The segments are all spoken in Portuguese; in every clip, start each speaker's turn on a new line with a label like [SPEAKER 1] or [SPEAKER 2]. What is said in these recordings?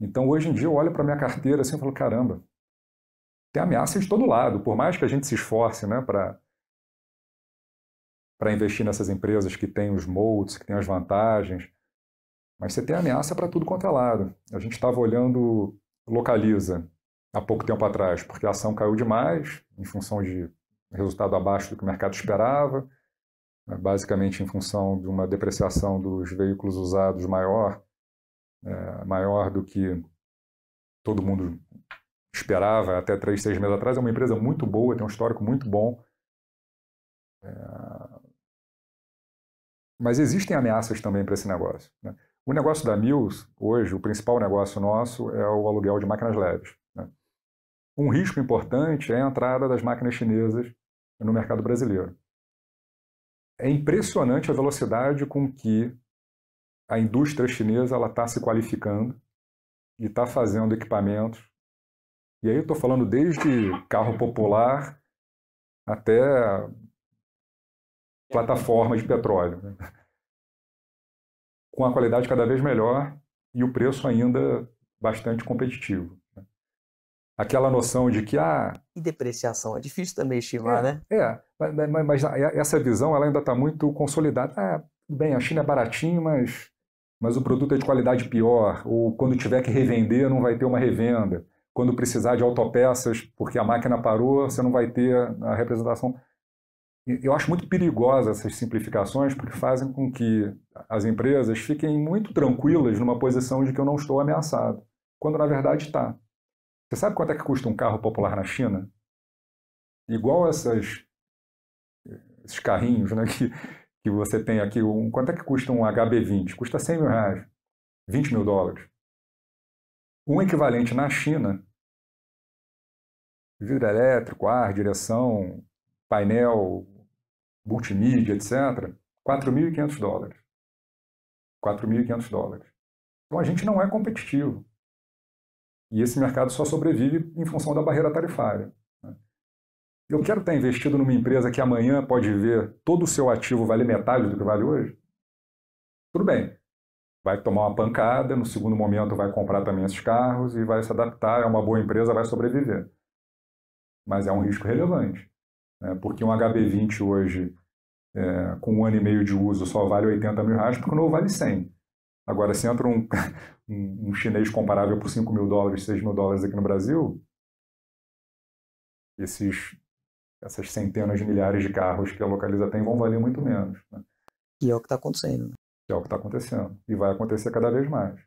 [SPEAKER 1] Então, hoje em dia, eu olho para minha carteira assim e falo, caramba, tem ameaça de todo lado. Por mais que a gente se esforce né, para para investir nessas empresas que têm os moldes, que têm as vantagens, mas você tem ameaça para tudo quanto é lado. A gente estava olhando Localiza há pouco tempo atrás, porque a ação caiu demais em função de resultado abaixo do que o mercado esperava, né, basicamente em função de uma depreciação dos veículos usados maior é, maior do que todo mundo esperava até três, seis meses atrás. É uma empresa muito boa, tem um histórico muito bom. É... Mas existem ameaças também para esse negócio. Né? O negócio da Mills, hoje, o principal negócio nosso é o aluguel de máquinas leves. Né? Um risco importante é a entrada das máquinas chinesas no mercado brasileiro. É impressionante a velocidade com que a indústria chinesa ela está se qualificando e está fazendo equipamentos. E aí eu estou falando desde carro popular até plataforma de petróleo. Né? Com a qualidade cada vez melhor e o preço ainda bastante competitivo. Né? Aquela noção de que a. Ah, e depreciação, é difícil também estimar, é, né? É, mas, mas, mas, essa visão ela ainda está muito consolidada. Ah, bem, a China é baratinho, mas mas o produto é de qualidade pior, ou quando tiver que revender, não vai ter uma revenda. Quando precisar de autopeças, porque a máquina parou, você não vai ter a representação. Eu acho muito perigosa essas simplificações, porque fazem com que as empresas fiquem muito tranquilas numa posição de que eu não estou ameaçado, quando na verdade está. Você sabe quanto é que custa um carro popular na China? Igual essas, esses carrinhos né, que, que você tem aqui, um, quanto é que custa um HB20? Custa 100 mil reais, 20 mil dólares. Um equivalente na China, vidro elétrico, ar, direção, painel, multimídia, etc., 4.500 dólares. 4.500 dólares. Então a gente não é competitivo. E esse mercado só sobrevive em função da barreira tarifária. Eu quero estar investido numa empresa que amanhã pode ver todo o seu ativo valer metade do que vale hoje? Tudo bem. Vai tomar uma pancada, no segundo momento vai comprar também esses carros e vai se adaptar, é uma boa empresa, vai sobreviver. Mas é um risco relevante. Né? Porque um HB20 hoje, é, com um ano e meio de uso, só vale 80 mil reais, porque o novo vale 100. Agora, se entra um, um, um chinês comparável por 5 mil dólares, 6 mil dólares aqui no Brasil, esses essas centenas de milhares de carros que a Localiza tem vão valer muito menos. Né? E é o que está acontecendo. É o que está acontecendo. E vai acontecer cada vez mais.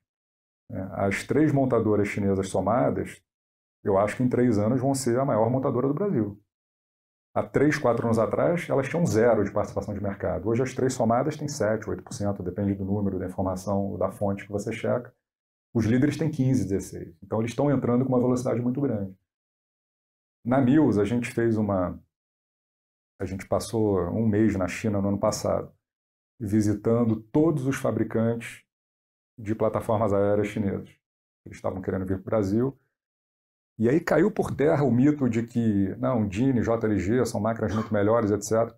[SPEAKER 1] Né? As três montadoras chinesas somadas, eu acho que em três anos vão ser a maior montadora do Brasil. Há três, quatro anos atrás, elas tinham zero de participação de mercado. Hoje, as três somadas têm 7, 8%, depende do número, da informação, da fonte que você checa. Os líderes têm 15, 16. Então, eles estão entrando com uma velocidade muito grande. Na Mills, a gente fez uma. A gente passou um mês na China no ano passado, visitando todos os fabricantes de plataformas aéreas chinesas. Eles estavam querendo vir para o Brasil. E aí caiu por terra o mito de que, não, Dini, JLG são máquinas muito melhores, etc.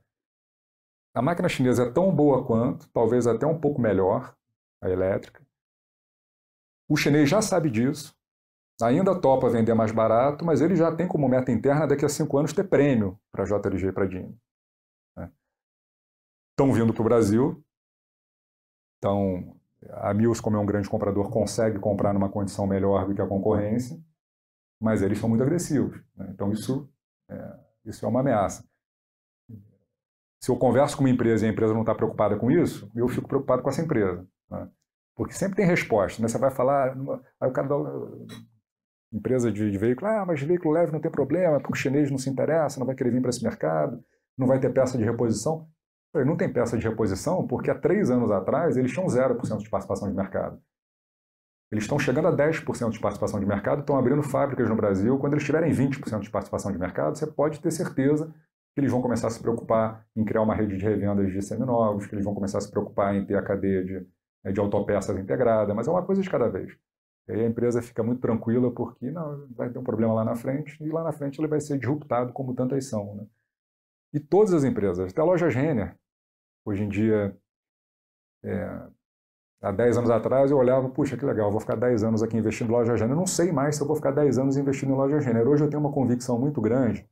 [SPEAKER 1] A máquina chinesa é tão boa quanto, talvez até um pouco melhor, a elétrica. O chinês já sabe disso, ainda topa vender mais barato, mas ele já tem como meta interna daqui a cinco anos ter prêmio para JLG e para DIN. Estão né? vindo para o Brasil, então a Mills, como é um grande comprador, consegue comprar numa condição melhor do que a concorrência, mas eles são muito agressivos. Né? Então isso é, isso é uma ameaça. Se eu converso com uma empresa e a empresa não está preocupada com isso, eu fico preocupado com essa empresa. Né? Porque sempre tem resposta. Né? Você vai falar, aí ah, o cara dá, empresa de, de veículo, ah, mas veículo leve não tem problema, porque o chinês não se interessa, não vai querer vir para esse mercado, não vai ter peça de reposição. não tem peça de reposição porque há três anos atrás eles tinham 0% de participação de mercado. Eles estão chegando a 10% de participação de mercado, estão abrindo fábricas no Brasil. Quando eles tiverem 20% de participação de mercado, você pode ter certeza que eles vão começar a se preocupar em criar uma rede de revendas de seminovos, que eles vão começar a se preocupar em ter a cadeia de, eh, de autopeças integrada, mas é uma coisa de cada vez. E aí a empresa fica muito tranquila porque não, vai ter um problema lá na frente e lá na frente ele vai ser disruptado como tantas são. Né? E todas as empresas, até a loja Renner, hoje em dia, é, há 10 anos atrás eu olhava, puxa, que legal, vou ficar 10 anos aqui investindo em loja Renner. Eu não sei mais se eu vou ficar 10 anos investindo em loja Renner. Hoje eu tenho uma convicção muito grande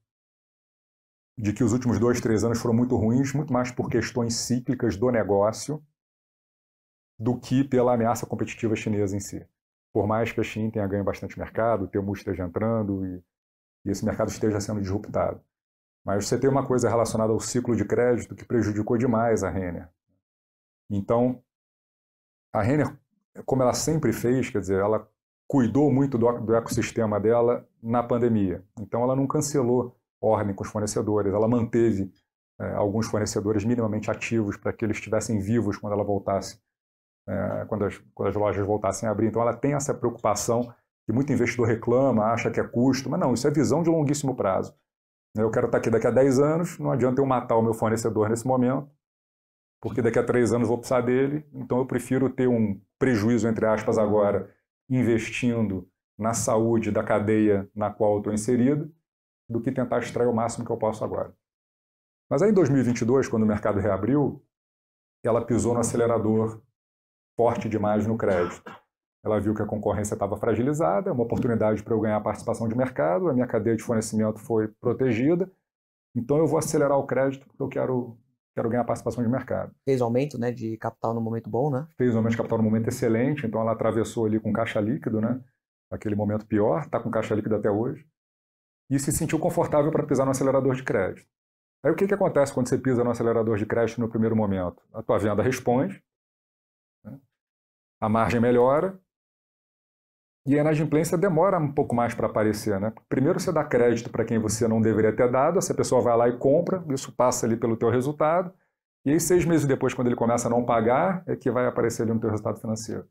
[SPEAKER 1] de que os últimos dois, três anos foram muito ruins, muito mais por questões cíclicas do negócio do que pela ameaça competitiva chinesa em si por mais que a Shein tenha ganho bastante mercado, o Temu esteja entrando e, e esse mercado esteja sendo disruptado. Mas você tem uma coisa relacionada ao ciclo de crédito que prejudicou demais a Renner. Então, a Renner, como ela sempre fez, quer dizer, ela cuidou muito do, do ecossistema dela na pandemia. Então, ela não cancelou ordem com os fornecedores, ela manteve é, alguns fornecedores minimamente ativos para que eles estivessem vivos quando ela voltasse é, quando, as, quando as lojas voltassem a abrir. Então ela tem essa preocupação que muito investidor reclama, acha que é custo, mas não, isso é visão de longuíssimo prazo. Eu quero estar aqui daqui a 10 anos, não adianta eu matar o meu fornecedor nesse momento, porque daqui a 3 anos eu vou precisar dele, então eu prefiro ter um prejuízo, entre aspas, agora, investindo na saúde da cadeia na qual eu estou inserido, do que tentar extrair o máximo que eu posso agora. Mas aí em 2022, quando o mercado reabriu, ela pisou no acelerador forte demais no crédito. Ela viu que a concorrência estava fragilizada, é uma oportunidade para eu ganhar participação de mercado, a minha cadeia de fornecimento foi protegida, então eu vou acelerar o crédito porque eu quero, quero ganhar participação de mercado. Fez aumento né, de capital no momento bom, né? Fez aumento de capital no momento excelente, então ela atravessou ali com caixa líquido, né? Aquele momento pior, está com caixa líquido até hoje, e se sentiu confortável para pisar no acelerador de crédito. Aí o que, que acontece quando você pisa no acelerador de crédito no primeiro momento? A tua venda responde, a margem melhora e a inadimplência demora um pouco mais para aparecer. Né? Primeiro você dá crédito para quem você não deveria ter dado, essa pessoa vai lá e compra, isso passa ali pelo teu resultado, e aí seis meses depois, quando ele começa a não pagar, é que vai aparecer ali no teu resultado financeiro.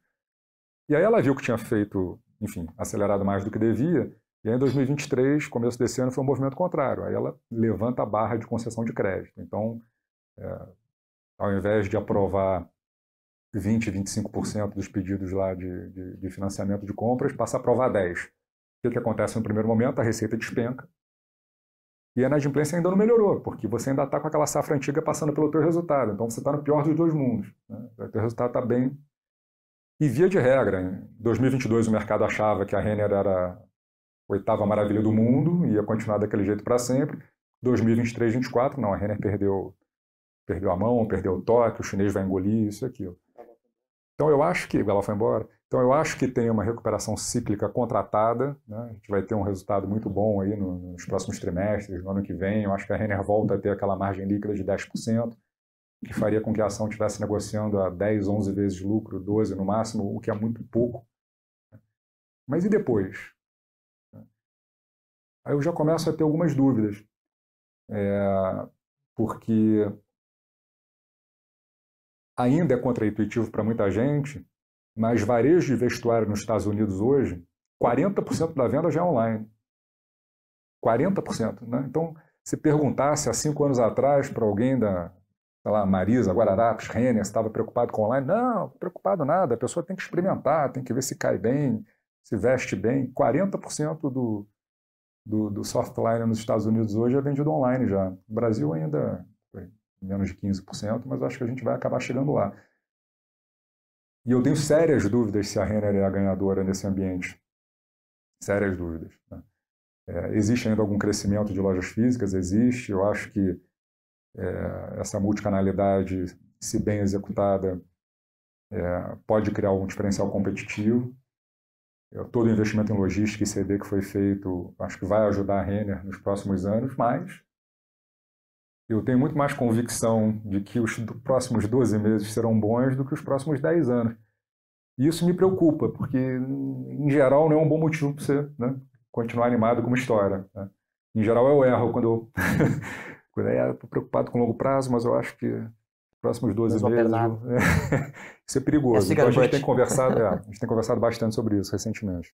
[SPEAKER 1] E aí ela viu que tinha feito, enfim, acelerado mais do que devia, e aí em 2023, começo desse ano, foi um movimento contrário. Aí ela levanta a barra de concessão de crédito. Então, é, ao invés de aprovar 20, 25% dos pedidos lá de, de, de, financiamento de compras, passa a aprovar 10. O que, que acontece no primeiro momento? A receita despenca. E a inadimplência ainda não melhorou, porque você ainda está com aquela safra antiga passando pelo teu resultado. Então você está no pior dos dois mundos. Né? O teu resultado está bem. E via de regra, em 2022 o mercado achava que a Renner era a oitava maravilha do mundo, ia continuar daquele jeito para sempre. 2023, 2024, não, a Renner perdeu, perdeu a mão, perdeu o toque, o chinês vai engolir, isso e aquilo. Então eu acho que ela foi embora. Então eu acho que tem uma recuperação cíclica contratada, né? a gente vai ter um resultado muito bom aí nos próximos trimestres, no ano que vem. Eu acho que a Renner volta a ter aquela margem líquida de 10%, que faria com que a ação estivesse negociando a 10, 11 vezes lucro, 12 no máximo, o que é muito pouco. Né? Mas e depois? Aí eu já começo a ter algumas dúvidas, é, porque ainda é contraintuitivo para muita gente, mas varejo de vestuário nos Estados Unidos hoje, 40% da venda já é online. 40%. Né? Então, se perguntasse há cinco anos atrás para alguém da, sei lá, Marisa, Guararapes, Renner, estava preocupado com online, não, preocupado nada, a pessoa tem que experimentar, tem que ver se cai bem, se veste bem. 40% do, do, do softline nos Estados Unidos hoje é vendido online já. No Brasil ainda menos de 15%, mas acho que a gente vai acabar chegando lá. E eu tenho sérias dúvidas se a Renner é a ganhadora nesse ambiente. Sérias dúvidas. Né? É, existe ainda algum crescimento de lojas físicas? Existe. Eu acho que é, essa multicanalidade, se bem executada, é, pode criar algum diferencial competitivo. É, todo o investimento em logística e CD que foi feito, acho que vai ajudar a Renner nos próximos anos, mas eu tenho muito mais convicção de que os próximos 12 meses serão bons do que os próximos 10 anos. E isso me preocupa, porque, em geral, não é um bom motivo para você né, continuar animado com uma história. Né? Em geral, eu erro quando eu. quando é, ah, estou preocupado com longo prazo, mas eu acho que próximos 12 meses. É, isso é perigoso. É então, a gente, tem conversado, é, a gente tem conversado bastante sobre isso recentemente.